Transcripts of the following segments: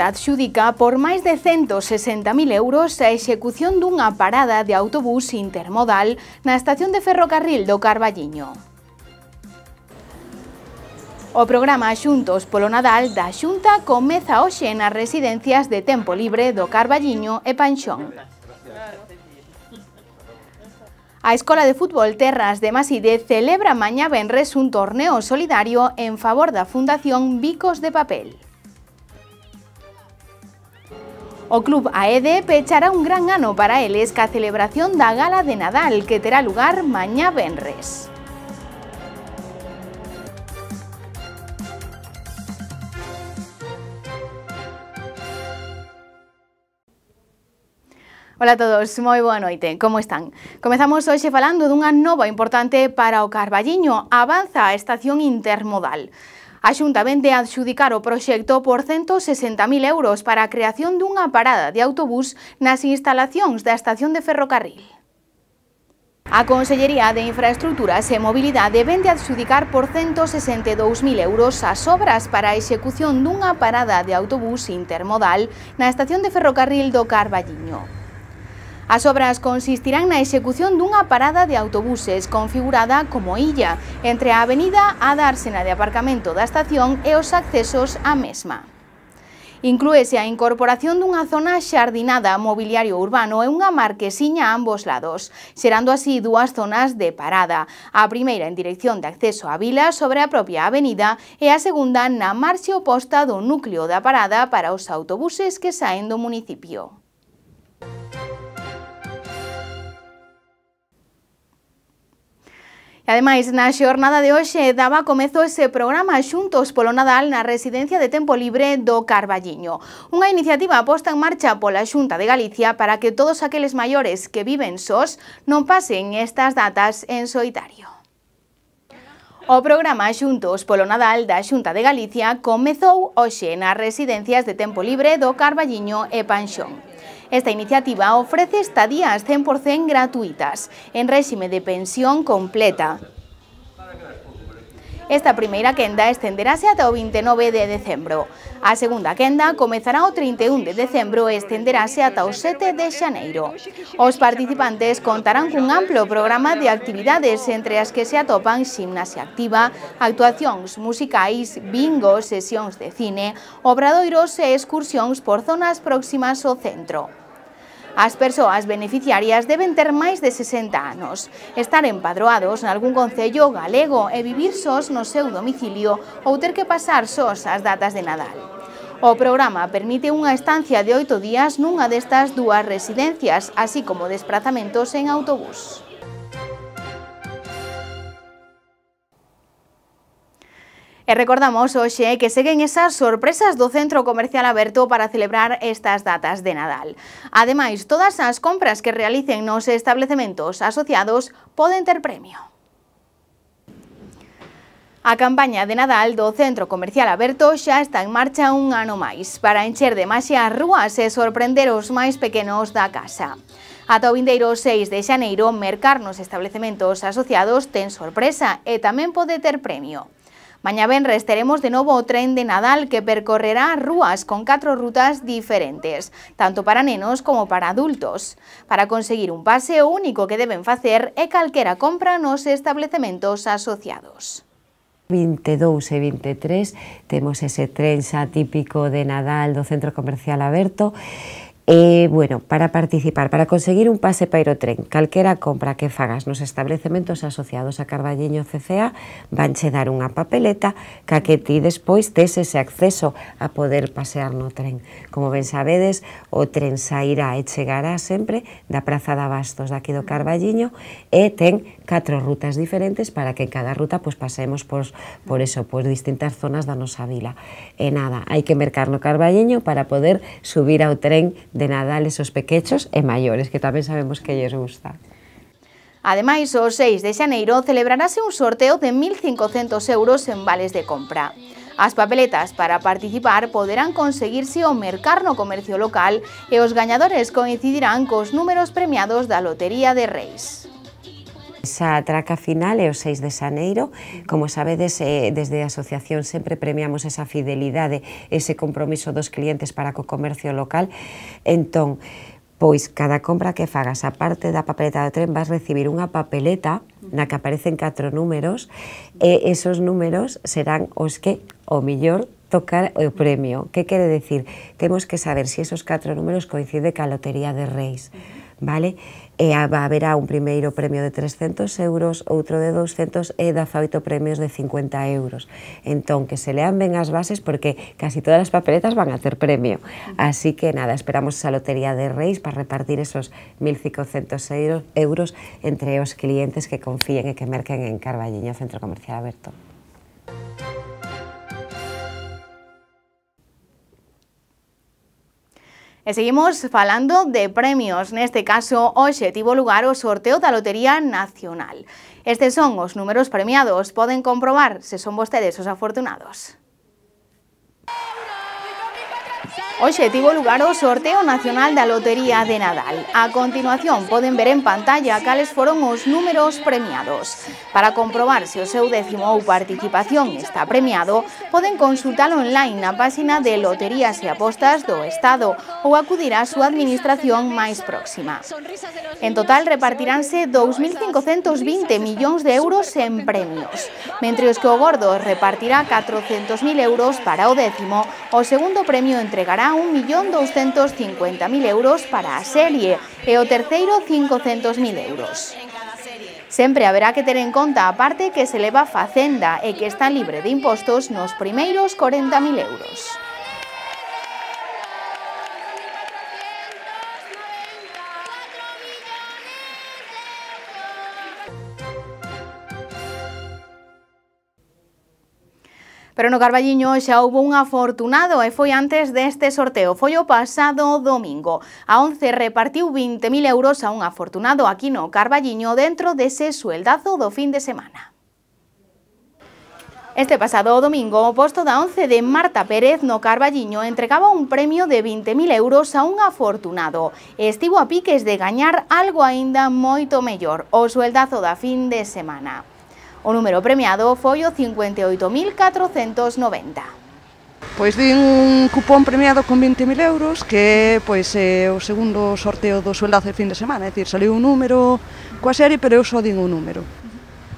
Xunta adxudica por máis de 160.000 euros a execución dunha parada de autobús intermodal na estación de ferrocarril do Carballiño. O programa Xuntos polo Nadal da Xunta comeza hoxe nas residencias de tempo libre do Carballiño e Panxón. A Escola de Fútbol Terras de Maside celebra mañá benres un torneo solidario en favor da Fundación Bicos de Papel. O club AEDE pechará un gran ano para eles ca celebración da Gala de Nadal que terá lugar mañá venres. Ola a todos, moi boa noite, como están? Comezamos hoxe falando dunha nova importante para o Carballiño, avanza a estación intermodal. A Xunta vende adxudicar o proxecto por 160.000 euros para a creación dunha parada de autobús nas instalacións da estación de ferrocarril. A Consellería de Infraestructuras e Mobilidade vende adxudicar por 162.000 euros as obras para a execución dunha parada de autobús intermodal na estación de ferrocarril do Carballiño. As obras consistirán na execución dunha parada de autobuses configurada como illa entre a avenida a dársena de aparcamento da estación e os accesos á mesma. Inclúese a incorporación dunha zona xardinada, mobiliario urbano e unha marquesiña a ambos lados, xerando así dúas zonas de parada, a primeira en dirección de acceso á vila sobre a propia avenida e a segunda na marxe oposta do núcleo da parada para os autobuses que saen do municipio. E ademais, na xornada de hoxe daba comezo ese programa Xuntos polo Nadal na Residencia de Tempo Libre do Carballiño. Unha iniciativa posta en marcha pola Xunta de Galicia para que todos aqueles maiores que viven sós non pasen estas datas en solitario. O programa Xuntos polo Nadal da Xunta de Galicia comezou hoxe nas residencias de tempo libre do Carballiño e Panxón. Esta iniciativa ofrece estadías 100% gratuitas, en régimen de pensión completa. Esta primeira quenda estenderase ata o 29 de decembro. A segunda quenda comezará o 31 de decembro e estenderase ata o 7 de xaneiro. Os participantes contarán cun amplo programa de actividades entre as que se atopan ximnasia activa, actuacións musicais, bingos, sesións de cine, obradoiros e excursións por zonas próximas ao centro. As persoas beneficiarias deben ter máis de 60 anos, estar empadroados nalgún concello galego e vivir sós no seu domicilio ou ter que pasar sós as datas de Nadal. O programa permite unha estancia de oito días nunha destas dúas residencias, así como desplazamentos en autobús. E recordamos hoxe que seguen esas sorpresas do Centro Comercial Aberto para celebrar estas datas de Nadal. Ademais, todas as compras que realicen nos establecementos asociados poden ter premio. A campaña de Nadal do Centro Comercial Aberto xa está en marcha un ano máis para encher de máxia as rúas e sorprender os máis pequenos da casa. Ata o vindeiro 6 de xaneiro, mercar nos establecementos asociados ten sorpresa e tamén pode ter premio. Mañá venres teremos de novo o tren de Nadal que percorrerá rúas con catro rutas diferentes, tanto para nenos como para adultos. Para conseguir un o único que deben facer é calquera compra nos establecementos asociados. 22 e 23 temos ese tren xa típico de Nadal do Centro Comercial Aberto Eh, bueno, para participar, para conseguir un pase para tren, cualquiera compra que fagas los establecimientos asociados a Carballiño CCA van vanche dar una papeleta ca que ti despois tes ese acceso a poder pasear no tren. Como ven sabedes, o tren sairá e chegará siempre da Praza de Abastos daqui do Carballiño e ten cuatro rutas diferentes para que en cada ruta pues pasemos por, por eso, por distintas zonas da nosa vila. E nada, hay que mercar no Carballiño para poder subir ao tren de Nadal esos pequechos e maiores, que tamén sabemos que lles gusta. Ademais, o 6 de xaneiro celebrarase un sorteo de 1.500 euros en vales de compra. As papeletas para participar poderán conseguirse ao mercar no comercio local e os gañadores coincidirán cos números premiados da Lotería de Reis. Esa traca final el 6 de saneiro Como sabedes, eh, desde asociación siempre premiamos esa fidelidad, ese compromiso dos clientes para co comercio local. Entonces, pues cada compra que fagas, aparte de la papeleta de tren, vas a recibir una papeleta en la que aparecen cuatro números e esos números serán os que, o millor, tocar o premio. ¿Qué quiere decir? Tenemos que saber si esos cuatro números coinciden con la lotería de reis. Vale? Va e a haber un primeiro premio de 300 euros, otro de 200 e 18 premios de 50 euros. Entonces, que se lean ben as bases porque casi todas las papeletas van a ter premio. Así que nada, esperamos esa lotería de reis para repartir esos 1.500 euros entre los clientes que confíen e que merquen en Carballiño Centro Comercial Aberto. E seguimos falando de premios, neste caso, hoxe tivo lugar o sorteo da Lotería Nacional. Estes son os números premiados, poden comprobar se son vostedes os afortunados. Oxe, tivo lugar o sorteo nacional da Lotería de Nadal. A continuación poden ver en pantalla cales foron os números premiados. Para comprobar se o seu décimo ou participación está premiado, poden consultalo online na página de Loterías e Apostas do Estado ou acudir á súa administración máis próxima. En total repartiránse 2.520 millóns de euros en premios, mentre os que o Gordo repartirá 400.000 euros para o décimo, o segundo premio entregará 1.250.000 euros para a serie e o terceiro 500.000 euros. Sempre haberá que ter en conta a parte que se leva facenda e que está libre de impostos nos primeiros 40.000 euros. Pero no Carballiño xa houve un afortunado e foi antes deste sorteo. Foi o pasado domingo. A 11 repartiu 20.000 euros a un afortunado aquí no Carballiño dentro dese sueldazo do fin de semana. Este pasado domingo, o posto da 11 de Marta Pérez no Carballiño entregaba un premio de 20.000 euros a un afortunado. Estivo a piques de gañar algo aínda moito mellor, o sueldazo da fin de semana. O número premiado foi o 58.490. Pois din un cupón premiado con 20.000 euros que pois é o segundo sorteo do sueldazo de fin de semana, é dicir, saliu un número coa serie, pero eu só din un número.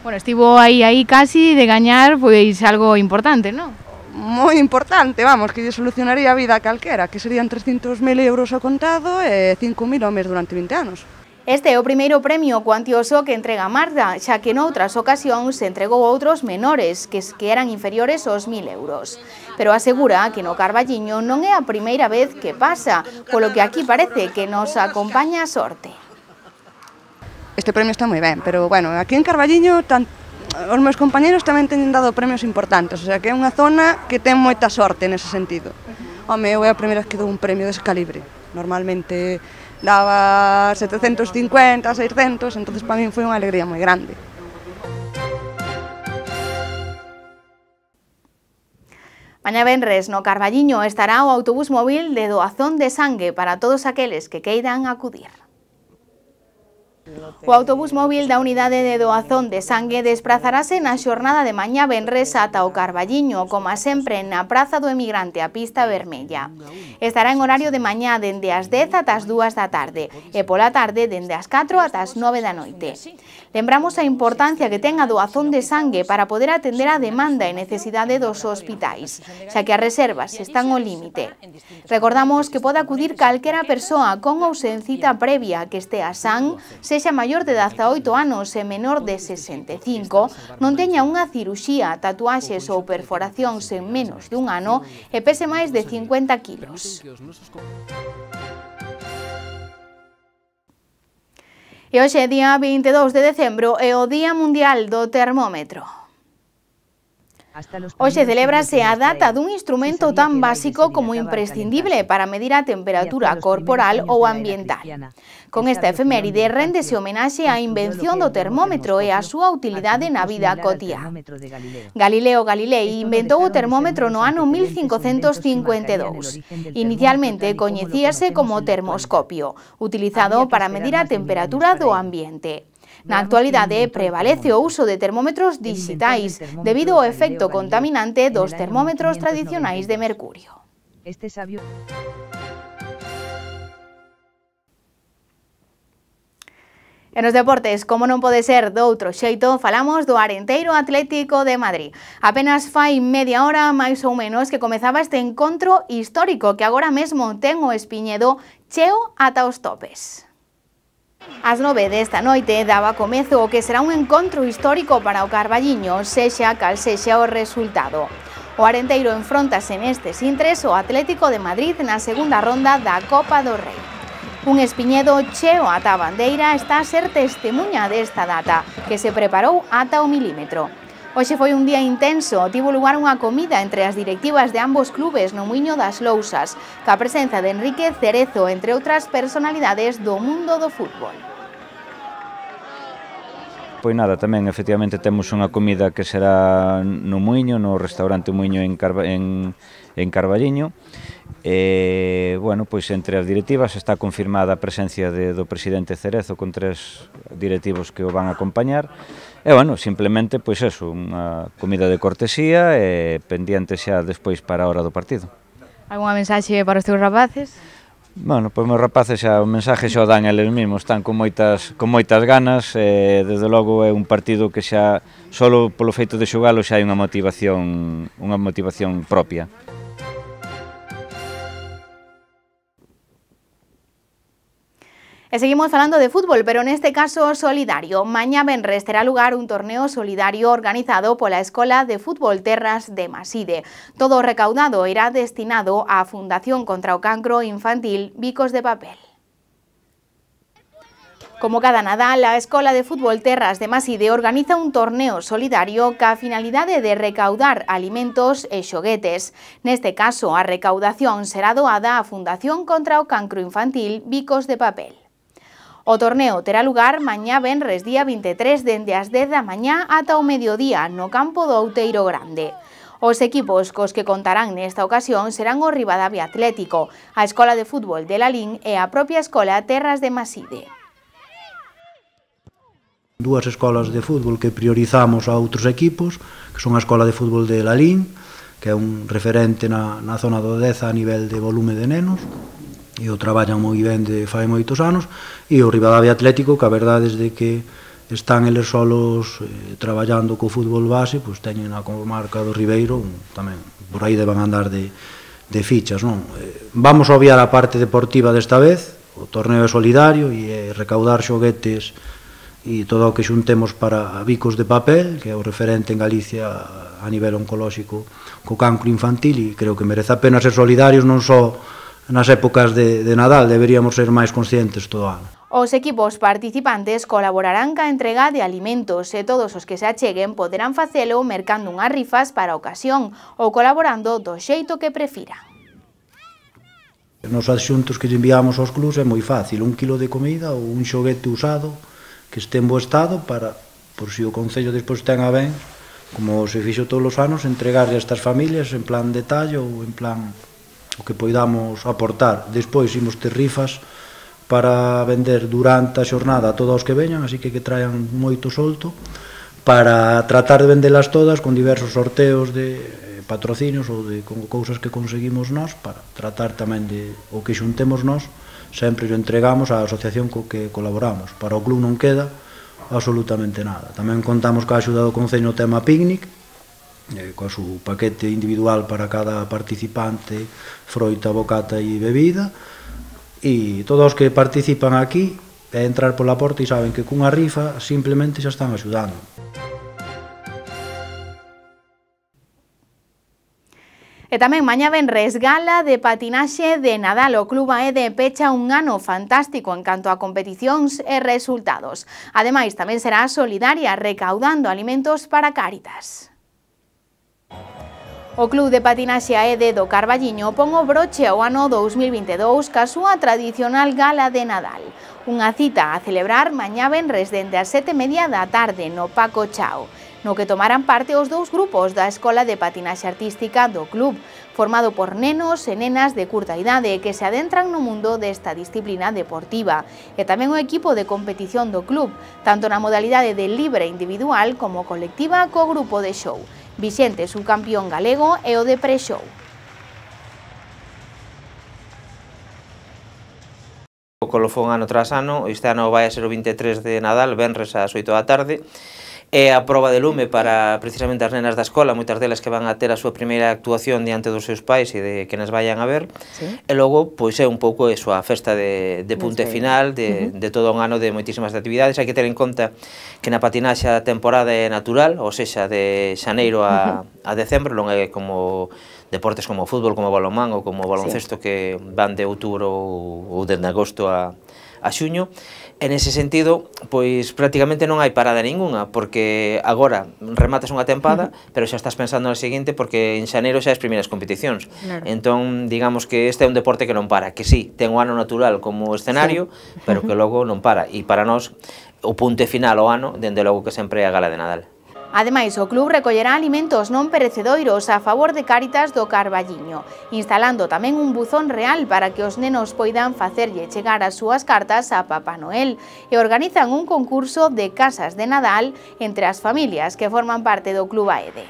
Bueno, estivo aí aí casi de gañar pois algo importante, non? Moi importante, vamos, que lle solucionaría a vida a calquera, que serían 300.000 euros ao contado e 5.000 ao mes durante 20 anos. Este é o primeiro premio cuantioso que entrega Marta, xa que noutras ocasións se entregou outros menores, que eran inferiores aos 1.000 euros. Pero asegura que no Carballiño non é a primeira vez que pasa, polo que aquí parece que nos acompaña a sorte. Este premio está moi ben, pero bueno, aquí en Carballiño tan, os meus compañeros tamén teñen dado premios importantes, o sea que é unha zona que ten moita sorte nese sentido. Home, eu é a primeira que dou un premio desse calibre. Normalmente daba 750, 600, entonces para mí foi unha alegría moi grande. Mañá Benres, no Carballiño, estará o autobús móvil de doazón de sangue para todos aqueles que queidan acudir. O autobús móvil da unidade de doazón de sangue desplazarase na xornada de mañá Benres ata o Carballiño, como sempre na Praza do Emigrante a Pista Vermella. Estará en horario de mañá dende as 10 ata as 2 da tarde e pola tarde dende as 4 ata as 9 da noite. Lembramos a importancia que ten a doazón de sangue para poder atender a demanda e necesidade dos hospitais, xa que as reservas están ao límite. Recordamos que pode acudir calquera persoa con ou sen cita previa que estea san, sexa maior de 18 anos e menor de 65, non teña unha ciruxía, tatuaxes ou perforacións en menos dun ano e pese máis de 50 kilos. E hoxe, día 22 de decembro, é o Día Mundial do Termómetro. Hoxe celebrase a data dun instrumento tan básico como imprescindible para medir a temperatura corporal ou ambiental. Con esta efeméride rendese homenaxe á invención do termómetro e á súa utilidade na vida cotiá. Galileo Galilei inventou o termómetro no ano 1552. Inicialmente coñecíase como termoscopio, utilizado para medir a temperatura do ambiente, Na actualidade prevalece o uso de termómetros digitais debido ao efecto contaminante dos termómetros tradicionais de mercurio. Este sabio... E nos deportes, como non pode ser outro xeito, falamos do Arenteiro Atlético de Madrid. Apenas fai media hora, máis ou menos, que comezaba este encontro histórico que agora mesmo ten o Espiñedo cheo ata os topes. As nove desta noite daba comezo o que será un encontro histórico para o Carballiño, sexa cal sexa o resultado. O Arenteiro enfrontase neste sintres o Atlético de Madrid na segunda ronda da Copa do Rei. Un espiñedo cheo ata a bandeira está a ser testemunha desta data, que se preparou ata o milímetro. Hoxe foi un día intenso, tivo lugar unha comida entre as directivas de ambos clubes no Muiño das Lousas, ca presenza de Enrique Cerezo, entre outras personalidades do mundo do fútbol. Pois nada, tamén efectivamente temos unha comida que será no Muiño, no restaurante Muiño en, Carva, en, en Carballiño. E, bueno, pois entre as directivas está confirmada a presencia de, do presidente Cerezo con tres directivos que o van a acompañar E, bueno, simplemente, pois eso, unha comida de cortesía e pendiente xa despois para a hora do partido. Alguna mensaxe para os teus rapaces? Bueno, pois meus rapaces xa o mensaxe xa o dan eles mesmos, están con moitas con moitas ganas, e desde logo é un partido que xa solo polo feito de xogalo xa hai unha motivación, unha motivación propia. Seguimos hablando de fútbol, pero en este caso solidario. Mañana venres terá lugar un torneo solidario organizado por la escuela de Fútbol Terras de Maside. Todo recaudado irá destinado a Fundación contra o Cancro Infantil Bicos de Papel. Como cada nada, la escuela de Fútbol Terras de Maside organiza un torneo solidario que a finalidad de recaudar alimentos y e En este caso, a recaudación será doada a Fundación contra o Cancro Infantil Bicos de Papel. O torneo terá lugar mañá venres día 23 dende as 10 da mañá ata o mediodía no campo do Outeiro Grande. Os equipos cos que contarán nesta ocasión serán o Rivadavia Atlético, a Escola de Fútbol de Lalín e a propia Escola Terras de Maside. Duas escolas de fútbol que priorizamos a outros equipos, que son a Escola de Fútbol de Lalín, que é un referente na, na zona do Deza a nivel de volume de nenos, e o traballan moi ben de fai moitos anos e o Rivadavia Atlético que a verdade é que están eles solos eh, traballando co fútbol base pois teñen a comarca do Ribeiro tamén por aí deban andar de, de fichas non? Eh, vamos a obviar a parte deportiva desta vez o torneo é solidario e eh, recaudar xoguetes e todo o que xuntemos para bicos de papel, que é o referente en Galicia a nivel oncolóxico co cancro infantil e creo que merece a pena ser solidarios non só nas épocas de, de Nadal deberíamos ser máis conscientes todo o ano. Os equipos participantes colaborarán ca entrega de alimentos e todos os que se acheguen poderán facelo mercando unhas rifas para a ocasión ou colaborando do xeito que prefira. Nos adxuntos que enviamos aos clubs é moi fácil, un kilo de comida ou un xoguete usado que este en bo estado para, por si o Concello despois ten a ben, como se fixo todos os anos, entregarlle a estas familias en plan detalle ou en plan o que poidamos aportar. Despois imos ter rifas para vender durante a xornada a todos os que veñan, así que que traian moito solto, para tratar de vendelas todas con diversos sorteos de eh, patrocinios ou de con cousas que conseguimos nós para tratar tamén de o que xuntemos nós sempre o entregamos á asociación co que colaboramos. Para o club non queda absolutamente nada. Tamén contamos coa axuda do Concello tema picnic, eh, coa súa paquete individual para cada participante, froita, bocata e bebida, e todos os que participan aquí é entrar pola porta e saben que cunha rifa simplemente xa están axudando. E tamén mañá ben gala de patinaxe de Nadal. O Club AEDE pecha un ano fantástico en canto a competicións e resultados. Ademais, tamén será solidaria recaudando alimentos para Cáritas. O Club de Patinaxe AEDE do Carballiño pon o broche ao ano 2022 ca súa tradicional gala de Nadal. Unha cita a celebrar mañá venres dende as sete media da tarde no Paco Chao, no que tomarán parte os dous grupos da Escola de Patinaxe Artística do club, formado por nenos e nenas de curta idade que se adentran no mundo desta disciplina deportiva, e tamén o equipo de competición do club, tanto na modalidade de libre individual como colectiva co grupo de show. Vicente, subcampeón galego, e o de pre-show. O colofón ano tras ano, este ano vai a ser o 23 de Nadal, venres ás 8 da tarde, É a proba de lume para precisamente as nenas da escola, moitas delas que van a ter a súa primeira actuación diante dos seus pais e de que nas vayan a ver. Sí. E logo, pois é un pouco eso, a festa de, de punte okay. final de, uh -huh. de todo un ano de moitísimas actividades. Hai que ter en conta que na patinaxe a temporada é natural, ou seja, de xaneiro a, uh -huh. a decembro, non é como deportes como o fútbol, como o balonmán ou como o baloncesto sí. que van de outubro ou, ou de agosto a, a xuño E nese sentido, pois prácticamente non hai parada ningunha, porque agora rematas unha tempada, uh -huh. pero xa estás pensando na seguinte porque en xaneiro xa as primeiras competicións. Claro. Entón, digamos que este é un deporte que non para, que sí, ten o ano natural como escenario, sí. pero que logo non para. E para nós, o punte final o ano, dende logo que sempre é a gala de Nadal. Ademais, o club recollerá alimentos non perecedoiros a favor de Cáritas do Carballiño, instalando tamén un buzón real para que os nenos poidan facerlle chegar as súas cartas a Papá Noel e organizan un concurso de casas de Nadal entre as familias que forman parte do Club AEDE.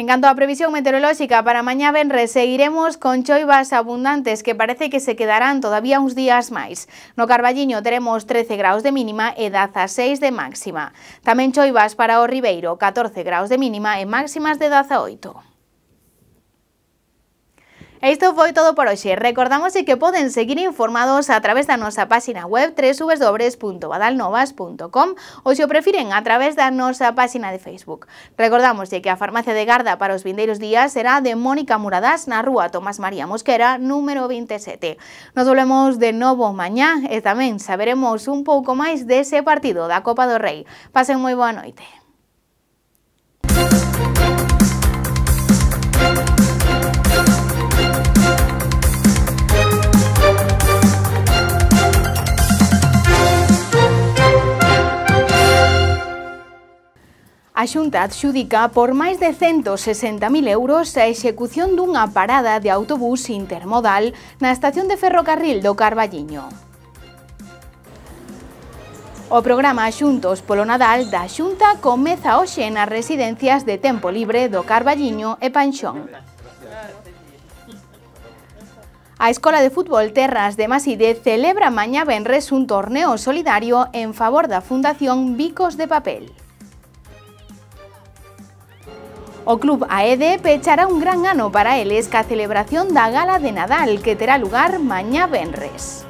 En canto á previsión meteorolóxica, para mañá venres seguiremos con choivas abundantes que parece que se quedarán todavía uns días máis. No Carballiño teremos 13 graus de mínima e 16 de máxima. Tamén choivas para o Ribeiro, 14 graus de mínima e máximas de 18. E Isto foi todo por hoxe. Recordamos que poden seguir informados a través da nosa página web www.badalnovas.com ou se o prefiren a través da nosa página de Facebook. Recordamos que a farmacia de Garda para os vindeiros días será de Mónica Muradas na rúa Tomás María Mosquera, número 27. Nos volvemos de novo mañá e tamén saberemos un pouco máis dese partido da Copa do Rei. Pasen moi boa noite. A Xunta adxudica por máis de 160.000 euros a execución dunha parada de autobús intermodal na estación de ferrocarril do Carballiño. O programa Xuntos polo Nadal da Xunta comeza hoxe nas residencias de tempo libre do Carballiño e Panxón. A Escola de Fútbol Terras de Maside celebra mañá venres un torneo solidario en favor da Fundación Bicos de Papel. O club AED pechará un gran ano para eles ca celebración da Gala de Nadal que terá lugar mañá venres.